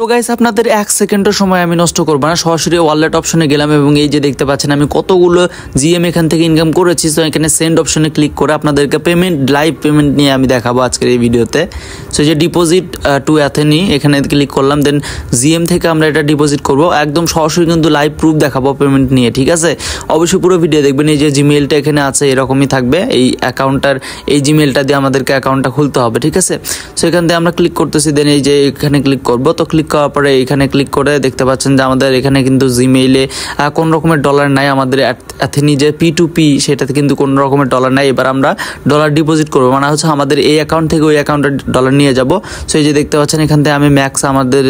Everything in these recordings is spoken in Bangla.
তো গাইস আপনাদের এক সেকেন্ডও সময় আমি নষ্ট করবো না সরাসরি ওয়ালেট অপশনে গেলাম এবং এই যে দেখতে পাচ্ছেন আমি কতগুলো জিএম এখান থেকে ইনকাম করেছি তো এখানে সেন্ড অপশনে ক্লিক করে আপনাদেরকে পেমেন্ট লাইভ পেমেন্ট নিয়ে আমি দেখাবো আজকের এই ভিডিওতে সো যে ডিপোজিট টু অ্যাথেনি এখানে ক্লিক করলাম দেন জিএম থেকে আমরা এটা ডিপোজিট করবো একদম সরাসরি কিন্তু লাইভ প্রুফ দেখাবো পেমেন্ট নিয়ে ঠিক আছে অবশ্যই পুরো ভিডিও দেখবেন এই যে জিমেলটা এখানে আছে এরকমই থাকবে এই অ্যাকাউন্টটার এই জিমেলটা দিয়ে আমাদেরকে অ্যাকাউন্টটা খুলতে হবে ঠিক আছে সো এখান থেকে আমরা ক্লিক করতেছি দেন এই যে এখানে ক্লিক করবো তো ক্লিক ক্লিক করার পরে এখানে ক্লিক করে দেখতে পাচ্ছেন যে আমাদের এখানে কিন্তু জিমেইলে কোন রকমের ডলার নাই আমাদের অ্যাথেনি যে পি টু পি সেটাতে কিন্তু কোন রকমের ডলার নাই এবার আমরা ডলার ডিপোজিট করবো মানে হচ্ছে আমাদের এই অ্যাকাউন্ট থেকে ওই অ্যাকাউন্টে ডলার নিয়ে যাব সো এই যে দেখতে পাচ্ছেন এখান থেকে আমি ম্যাক্স আমাদের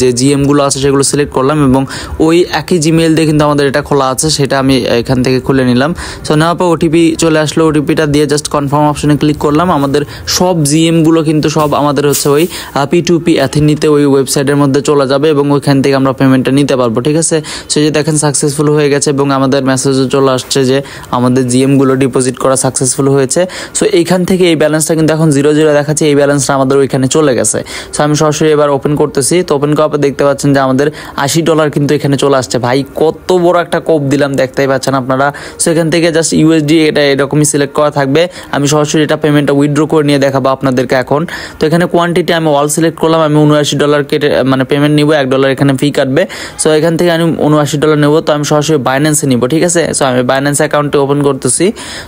যে জিএমগুলো আছে সেগুলো সিলেক্ট করলাম এবং ওই একই জিমেইল দিয়ে কিন্তু আমাদের এটা খোলা আছে সেটা আমি এখান থেকে খুলে নিলাম সো নেওয়ার পর ওটিপি চলে আসলো ওটিপিটা দিয়ে জাস্ট কনফার্ম অপশনে ক্লিক করলাম আমাদের সব জিএমগুলো কিন্তু সব আমাদের হচ্ছে ওই পি টু পি অ্যাথেনিতে ওই ওয়েবসাইটের ওয়ালেটের মধ্যে চলে যাবে এবং ওইখান থেকে আমরা পেমেন্টটা নিতে পারবো ঠিক আছে সে যে দেখেন সাকসেসফুল হয়ে গেছে এবং আমাদের মেসেজও চলে আসছে যে আমাদের জিএমগুলো ডিপোজিট করা সাকসেসফুল হয়েছে সো এইখান থেকে এই ব্যালেন্সটা কিন্তু এখন জিরো জিরো দেখাচ্ছে এই ব্যালেন্সটা আমাদের ওইখানে চলে গেছে সো আমি সরাসরি এবার ওপেন করতেছি তো ওপেন করার পর দেখতে পাচ্ছেন যে আমাদের আশি ডলার কিন্তু এখানে চলে আসছে ভাই কত বড় একটা কোপ দিলাম দেখতেই পাচ্ছেন আপনারা সো এখান থেকে জাস্ট ইউএসডি এটা এরকমই সিলেক্ট করা থাকবে আমি সরাসরি এটা পেমেন্টটা উইথড্র করে নিয়ে দেখাবো আপনাদেরকে এখন তো এখানে কোয়ান্টিটি আমি অল সিলেক্ট করলাম আমি উনআশি ডলার কেটে মানে পেমেন্ট নিব এক ডলার এখানে ফি কাটবে সো এখান থেকে আমি উনআশি ডলার নেবো তো আমি সরাসরি বাইন্যান্সে নিব ঠিক আছে সো আমি বাইন্যান্স অ্যাকাউন্টটি ওপেন করতেছি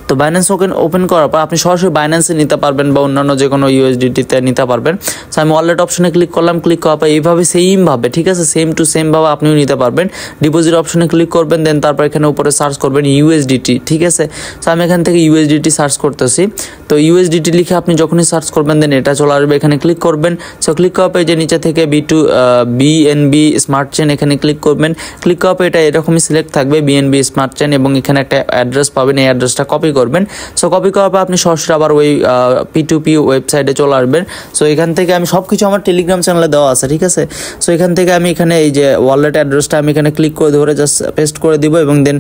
তো বাইন্যান্স ওপেন ওপেন করার পর আপনি সরাসরি বাইন্যান্সে নিতে পারবেন বা অন্যান্য যে কোনো ইউএসডিটিতে নিতে পারবেন সো আমি ওয়ালেট অপশনে ক্লিক করলাম ক্লিক করার পর এইভাবে সেমভাবে ঠিক আছে সেম টু সেমভাবে আপনিও নিতে পারবেন ডিপোজিট অপশনে ক্লিক করবেন দেন তারপর এখানে উপরে সার্চ করবেন ইউএসডিটি ঠিক আছে সো আমি এখান থেকে ইউএসডিটি সার্চ করতেছি তো ইউএসডিটি লিখে আপনি যখনই সার্চ করবেন দেন এটা চলে আসবে এখানে ক্লিক করবেন সো ক্লিক করার পর যে নিচে থেকে B to BNB smart chain এখানে ক্লিক করবেন ক্লিক করার পর এটা এরকমই সিলেক্ট থাকবে বিএনবি স্মার্ট চেন এবং এখানে একটা অ্যাড্রেস পাবেন এই অ্যাড্রেসটা কপি করবেন সো কপি করার পর আপনি সরাসরি আবার ওই পি টু পি ওয়েবসাইটে চলে আসবেন সো এখান থেকে আমি সব কিছু আমার টেলিগ্রাম চ্যানেলে দেওয়া আছে ঠিক আছে সো এখান থেকে আমি এখানে এই যে ওয়ালেট অ্যাড্রেসটা আমি এখানে ক্লিক করে ধরে জাস্ট পেস্ট করে দিব এবং দেন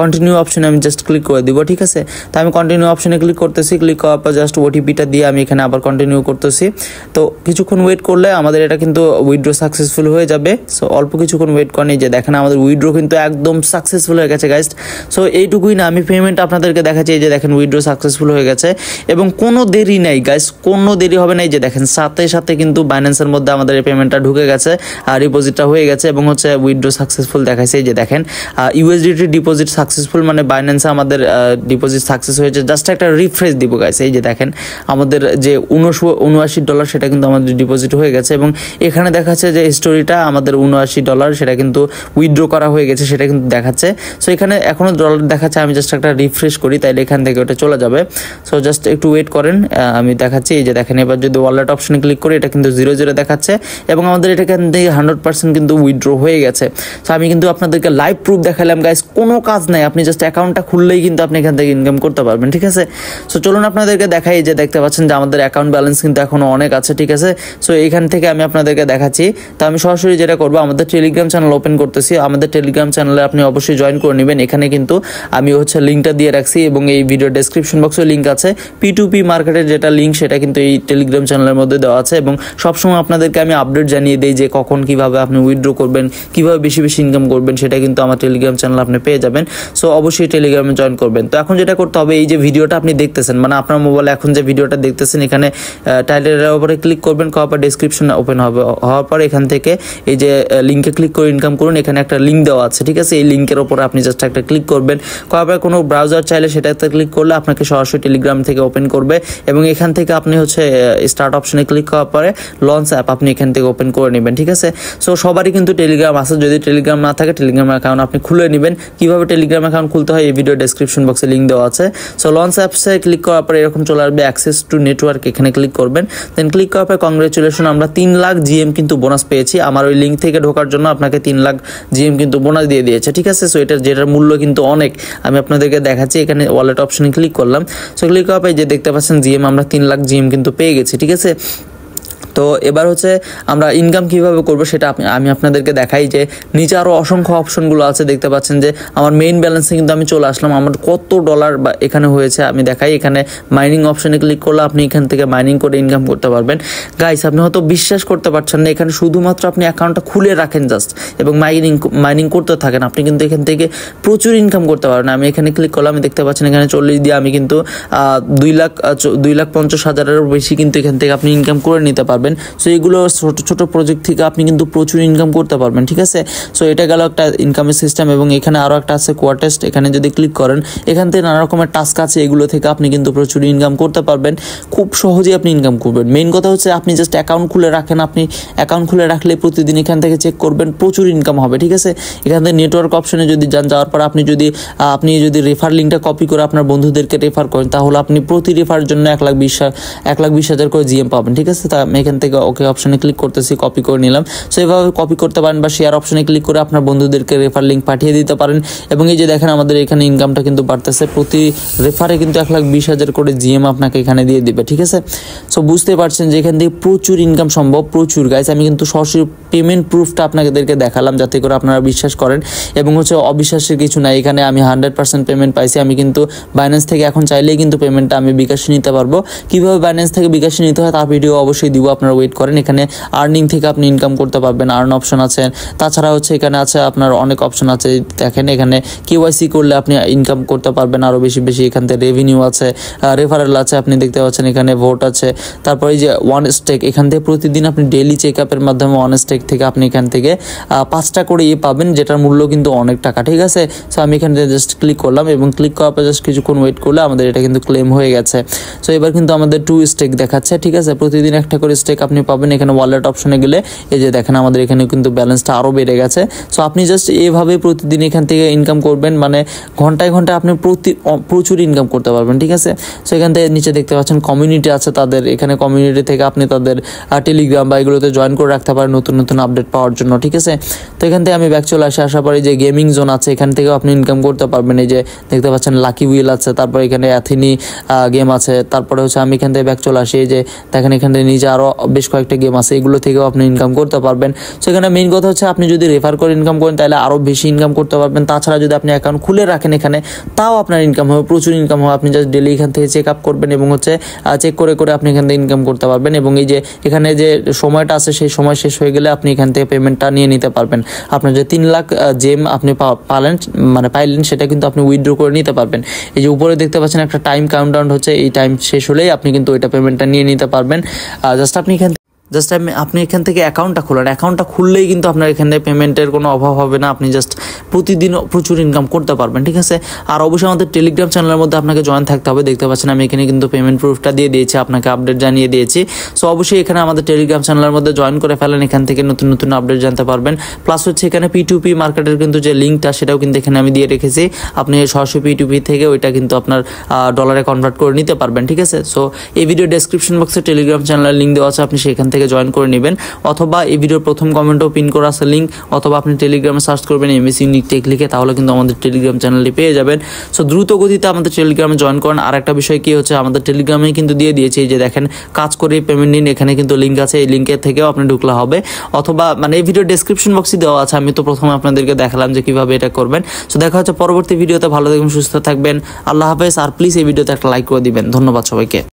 কন্টিনিউ অপশনে আমি জাস্ট ক্লিক করে দিব ঠিক আছে তো আমি কন্টিনিউ অপশনে ক্লিক করতেছি ক্লিক করার পর জাস্ট ওটিপিটা দিয়ে আমি এখানে আবার কন্টিনিউ করতেছি তো কিছুক্ষণ ওয়েট করলে আমাদের এটা কিন্তু উইথ উইড্রো সাকসেসফুল হয়ে যাবে সো অল্প কিছুক্ষণ ওয়েট করেন যে দেখেন আমাদের উইড্রো কিন্তু একদম সাকসেসফুল হয়ে গেছে গাইস সো এইটুকুই না আমি পেমেন্ট আপনাদেরকে দেখাচ্ছি এই যে দেখেন উইড্রো সাকসেসফুল হয়ে গেছে এবং কোনো দেরি নাই গাইস কোনো দেরি হবে না এই যে দেখেন সাথে সাথে কিন্তু বাইন্যান্সের মধ্যে আমাদের এই পেমেন্টটা ঢুকে গেছে আর ডিপোজিটটা হয়ে গেছে এবং হচ্ছে উইড্রো সাকসেসফুল দেখাইছে এই যে দেখেন ইউএসডিটি ডিপোজিট সাকসেসফুল মানে বাইন্যান্সে আমাদের ডিপোজিট সাকসেস হয়েছে জাস্ট একটা রিফ্রেশ দিব গাইস এই যে দেখেন আমাদের যে উনশো উনআশি ডলার সেটা কিন্তু আমাদের ডিপোজিট হয়ে গেছে এবং এখানে দেখা দেখাচ্ছে যে স্টোরিটা আমাদের উনআশি ডলার সেটা কিন্তু উইথড্র করা হয়ে গেছে সেটা কিন্তু দেখাচ্ছে সো এখানে এখনও ডলার দেখাচ্ছে আমি জাস্ট একটা রিফ্রেশ করি তাইলে এখান থেকে ওটা চলে যাবে সো জাস্ট একটু ওয়েট করেন আমি দেখাচ্ছি এই যে দেখেন এবার যদি ওয়ালেট অপশানে ক্লিক করি এটা কিন্তু জিরো জিরো দেখাচ্ছে এবং আমাদের এটা এখান থেকে হান্ড্রেড পার্সেন্ট কিন্তু উইথড্র হয়ে গেছে সো আমি কিন্তু আপনাদেরকে লাইভ প্রুফ দেখালাম গাইস কোনো কাজ নাই আপনি জাস্ট অ্যাকাউন্টটা খুললেই কিন্তু আপনি এখান থেকে ইনকাম করতে পারবেন ঠিক আছে সো চলুন আপনাদেরকে দেখাই যে দেখতে পাচ্ছেন যে আমাদের অ্যাকাউন্ট ব্যালেন্স কিন্তু এখনও অনেক আছে ঠিক আছে সো এখান থেকে আমি আপনাদেরকে দেখাচ্ছি আছি তো আমি সরাসরি যেটা করবো আমাদের টেলিগ্রাম চ্যানেল ওপেন করতেছি আমাদের টেলিগ্রাম চ্যানেলে আপনি অবশ্যই জয়েন করে নেবেন এখানে কিন্তু আমি হচ্ছে লিঙ্কটা দিয়ে রাখছি এবং এই ভিডিও ডেসক্রিপশন বক্সে লিঙ্ক আছে পি টু পি মার্কেটের যেটা লিঙ্ক সেটা কিন্তু এই টেলিগ্রাম চ্যানেলের মধ্যে দেওয়া আছে এবং সবসময় আপনাদেরকে আমি আপডেট জানিয়ে দিই যে কখন কিভাবে আপনি উইথড্র করবেন কিভাবে বেশি বেশি ইনকাম করবেন সেটা কিন্তু আমার টেলিগ্রাম চ্যানেল আপনি পেয়ে যাবেন সো অবশ্যই টেলিগ্রামে জয়েন করবেন তো এখন যেটা করতে হবে এই যে ভিডিওটা আপনি দেখতেছেন মানে আপনার মোবাইলে এখন যে ভিডিওটা দেখতেছেন এখানে টাইটেলের উপরে ক্লিক করবেন কপার ডিসক্রিপশন ওপেন হবে হওয়ার তারপর এখান থেকে এই যে লিঙ্কে ক্লিক করে ইনকাম করুন এখানে একটা লিঙ্ক দেওয়া আছে ঠিক আছে এই লিঙ্কের ওপরে আপনি জাস্ট একটা ক্লিক করবেন করার কোনো ব্রাউজার চাইলে সেটাতে ক্লিক করলে আপনাকে সরাসরি টেলিগ্রাম থেকে ওপেন করবে এবং এখান থেকে আপনি হচ্ছে স্টার্ট অপশনে ক্লিক করার পরে লঞ্চ অ্যাপ আপনি এখান থেকে ওপেন করে নেবেন ঠিক আছে সো সবারই কিন্তু টেলিগ্রাম আছে যদি টেলিগ্রাম না থাকে টেলিগ্রাম অ্যাকাউন্ট আপনি খুলে নেবেন কীভাবে টেলিগ্রাম অ্যাকাউন্ট খুলতে হয় এই ভিডিও ডিসক্রিপশন বক্সে লিঙ্ক দেওয়া আছে সো লঞ্চ অ্যাপসে ক্লিক করার পরে এরকম চলে আসবে অ্যাক্সেস টু নেটওয়ার্ক এখানে ক্লিক করবেন দেন ক্লিক করার পরে কংগ্রেচুলেশন আমরা তিন লাখ জিএম কিন্তু কিন্তু বোনাস পেয়েছি আমার ওই লিঙ্ক থেকে ঢোকার জন্য আপনাকে তিন লাখ জিএম কিন্তু বোনাস দিয়ে দিয়েছে ঠিক আছে সো এটার যেটার মূল্য কিন্তু অনেক আমি আপনাদেরকে দেখাচ্ছি এখানে ওয়ালেট অপশনে ক্লিক করলাম সো ক্লিক করা পাই যে দেখতে পাচ্ছেন জিএম আমরা তিন লাখ জিএম কিন্তু পেয়ে গেছি ঠিক আছে তো এবার হচ্ছে আমরা ইনকাম কিভাবে করব সেটা আমি আপনাদেরকে দেখাই যে নিচে আরও অসংখ্য অপশনগুলো আছে দেখতে পাচ্ছেন যে আমার মেইন ব্যালেন্সে কিন্তু আমি চলে আসলাম আমার কত ডলার বা এখানে হয়েছে আমি দেখাই এখানে মাইনিং অপশনে ক্লিক করলে আপনি এখান থেকে মাইনিং করে ইনকাম করতে পারবেন গাইস আপনি হয়তো বিশ্বাস করতে পারছেন না এখানে শুধুমাত্র আপনি অ্যাকাউন্টটা খুলে রাখেন জাস্ট এবং মাইনিং মাইনিং করতে থাকেন আপনি কিন্তু এখান থেকে প্রচুর ইনকাম করতে পারবেন আমি এখানে ক্লিক করলে আমি দেখতে পাচ্ছেন এখানে চল্লিশ দিয়ে আমি কিন্তু দুই লাখ দুই লাখ পঞ্চাশ হাজারেরও বেশি কিন্তু এখান থেকে আপনি ইনকাম করে নিতে পারবেন পারবেন সো এগুলো ছোটো ছোটো প্রজেক্ট থেকে আপনি কিন্তু প্রচুর ইনকাম করতে পারবেন ঠিক আছে সো এটা গেল একটা ইনকামের সিস্টেম এবং এখানে আরও একটা আছে কোয়ার্টেস্ট এখানে যদি ক্লিক করেন এখান থেকে নানা রকমের টাস্ক আছে এগুলো থেকে আপনি কিন্তু প্রচুর ইনকাম করতে পারবেন খুব সহজে আপনি ইনকাম করবেন মেইন কথা হচ্ছে আপনি জাস্ট অ্যাকাউন্ট খুলে রাখেন আপনি অ্যাকাউন্ট খুলে রাখলে প্রতিদিন এখান থেকে চেক করবেন প্রচুর ইনকাম হবে ঠিক আছে এখান থেকে নেটওয়ার্ক অপশনে যদি যান যাওয়ার পর আপনি যদি আপনি যদি রেফার লিঙ্কটা কপি করে আপনার বন্ধুদেরকে রেফার করেন তাহলে আপনি প্রতি রেফার জন্য এক লাখ বিশ এক লাখ বিশ হাজার করে জিএম পাবেন ঠিক আছে তা এখান এখান থেকে ওকে অপশনে ক্লিক করতেছি কপি করে নিলাম সো এভাবে কপি করতে পারেন বা শেয়ার অপশনে ক্লিক করে আপনার বন্ধুদেরকে রেফার লিঙ্ক পাঠিয়ে দিতে পারেন এবং এই যে দেখেন আমাদের এখানে ইনকামটা কিন্তু বাড়তেছে প্রতি রেফারে কিন্তু এক লাখ বিশ হাজার করে জিএম আপনাকে এখানে দিয়ে দিবে ঠিক আছে সো বুঝতে পারছেন যে এখান থেকে প্রচুর ইনকাম সম্ভব প্রচুর গাইস আমি কিন্তু সরাসরি পেমেন্ট প্রুফটা আপনাদেরকে দেখালাম যাতে করে আপনারা বিশ্বাস করেন এবং হচ্ছে অবিশ্বাসের কিছু নাই এখানে আমি হান্ড্রেড পার্সেন্ট পেমেন্ট পাইছি আমি কিন্তু বাইন্যান্স থেকে এখন চাইলেই কিন্তু পেমেন্টটা আমি বিকাশে নিতে পারবো কীভাবে বাইন্যান্স থেকে বিকাশে নিতে হয় তার ভিডিও অবশ্যই দিব আপনার আপনারা ওয়েট করেন এখানে আর্নিং থেকে আপনি ইনকাম করতে পারবেন আর্ন অপশন আছে তাছাড়া হচ্ছে এখানে আছে আপনার অনেক অপশন আছে দেখেন এখানে কেওয়াইসি করলে আপনি ইনকাম করতে পারবেন আরও বেশি বেশি এখান থেকে রেভিনিউ আছে রেফারেল আছে আপনি দেখতে পাচ্ছেন এখানে ভোট আছে তারপরে যে ওয়ান স্টেক এখান থেকে প্রতিদিন আপনি ডেলি চেক আপের মাধ্যমে ওয়ান স্টেক থেকে আপনি এখান থেকে পাঁচটা করে ইয়ে পাবেন যেটার মূল্য কিন্তু অনেক টাকা ঠিক আছে সো আমি এখান থেকে জাস্ট ক্লিক করলাম এবং ক্লিক করার পর জাস্ট কিছুক্ষণ ওয়েট করলে আমাদের এটা কিন্তু ক্লেম হয়ে গেছে সো এবার কিন্তু আমাদের টু স্টেক দেখাচ্ছে ঠিক আছে প্রতিদিন একটা করে স্টেক চেক আপনি পাবেন এখানে ওয়ালেট অপশনে গেলে এই যে দেখেন আমাদের এখানে কিন্তু ব্যালেন্সটা আরও বেড়ে গেছে সো আপনি জাস্ট এভাবে প্রতিদিন এখান থেকে ইনকাম করবেন মানে ঘন্টায় ঘন্টায় আপনি প্রতি প্রচুর ইনকাম করতে পারবেন ঠিক আছে সো এখান থেকে নিচে দেখতে পাচ্ছেন কমিউনিটি আছে তাদের এখানে কমিউনিটি থেকে আপনি তাদের টেলিগ্রাম বা এগুলোতে জয়েন করে রাখতে পারেন নতুন নতুন আপডেট পাওয়ার জন্য ঠিক আছে তো এখান থেকে আমি ব্যাক চলে আসি আসা পরে যে গেমিং জোন আছে এখান থেকেও আপনি ইনকাম করতে পারবেন এই যে দেখতে পাচ্ছেন লাকি উইল আছে তারপরে এখানে অ্যাথিনি গেম আছে তারপরে হচ্ছে আমি এখান থেকে ব্যাক চলে আসি এই যে দেখেন এখান থেকে নিজে আরও বেশ কয়েকটা গেম আছে এগুলো থেকেও আপনি ইনকাম করতে পারবেন সো এখানে মেইন কথা হচ্ছে আপনি যদি রেফার করে ইনকাম করেন তাহলে আরও বেশি ইনকাম করতে পারবেন তাছাড়া যদি আপনি অ্যাকাউন্ট খুলে রাখেন এখানে তাও আপনার ইনকাম হবে প্রচুর ইনকাম হবে আপনি জাস্ট ডেলি এখান থেকে চেক আপ করবেন এবং হচ্ছে চেক করে করে আপনি এখান থেকে ইনকাম করতে পারবেন এবং এই যে এখানে যে সময়টা আছে সেই সময় শেষ হয়ে গেলে আপনি এখান থেকে পেমেন্টটা নিয়ে নিতে পারবেন আপনার যে তিন লাখ জেম আপনি পালেন মানে পাইলেন সেটা কিন্তু আপনি উইথড্র করে নিতে পারবেন এই যে উপরে দেখতে পাচ্ছেন একটা টাইম কাউন্ট হচ্ছে এই টাইম শেষ হলেই আপনি কিন্তু ওইটা পেমেন্টটা নিয়ে নিতে পারবেন জাস্ট আপনি এখান জাস্ট আমি আপনি এখান থেকে অ্যাকাউন্টটা খোলেন অ্যাকাউন্টটা খুললেই কিন্তু আপনার এখানে পেমেন্টের কোনো অভাব হবে না আপনি জাস্ট প্রতিদিন প্রচুর ইনকাম করতে পারবেন ঠিক আছে আর অবশ্যই আমাদের টেলিগ্রাম চ্যানেলের মধ্যে আপনাকে জয়েন থাকতে হবে দেখতে পাচ্ছেন আমি এখানে কিন্তু পেমেন্ট প্রুফটা দিয়ে দিয়েছি আপনাকে আপডেট জানিয়ে দিয়েছি সো অবশ্যই এখানে আমাদের টেলিগ্রাম চ্যানেলের মধ্যে জয়েন করে ফেলেন এখান থেকে নতুন নতুন আপডেট জানতে পারবেন প্লাস হচ্ছে এখানে পিটুপি মার্কেটের কিন্তু যে লিঙ্কটা সেটাও কিন্তু এখানে আমি দিয়ে রেখেছি আপনি সরাসরি পিটুপি থেকে ওইটা কিন্তু আপনার ডলারে কনভার্ট করে নিতে পারবেন ঠিক আছে সো এই ভিডিও ডেসক্রিপশন বক্সে টেলিগ্রাম চ্যানেলের লিঙ্ক দেওয়া আছে আপনি সেখান থেকে জয়েন করে নেবেন অথবা এই ভিডিওর প্রথম কমেন্টও পিন করা আছে লিঙ্ক অথবা আপনি টেলিগ্রামে সার্চ করবেন এমএস ইউনিক টেক লিখে তাহলে কিন্তু আমাদের টেলিগ্রাম চ্যানেলটি পেয়ে যাবেন সো দ্রুত গতিতে আমাদের টেলিগ্রামে জয়েন করেন আর একটা বিষয় কি হচ্ছে আমাদের টেলিগ্রামে কিন্তু দিয়ে দিয়েছে যে দেখেন কাজ করে পেমেন্ট নিন এখানে কিন্তু লিঙ্ক আছে এই লিঙ্কের থেকেও আপনি ঢুকলে হবে অথবা মানে এই ভিডিও ডিসক্রিপশন বক্সে দেওয়া আছে আমি তো প্রথমে আপনাদেরকে দেখালাম যে কিভাবে এটা করবেন সো দেখা হচ্ছে পরবর্তী ভিডিওতে ভালো থাকবেন সুস্থ থাকবেন আল্লাহ হাফেজ আর প্লিজ এই ভিডিওতে একটা লাইক করে দিবেন ধন্যবাদ সবাইকে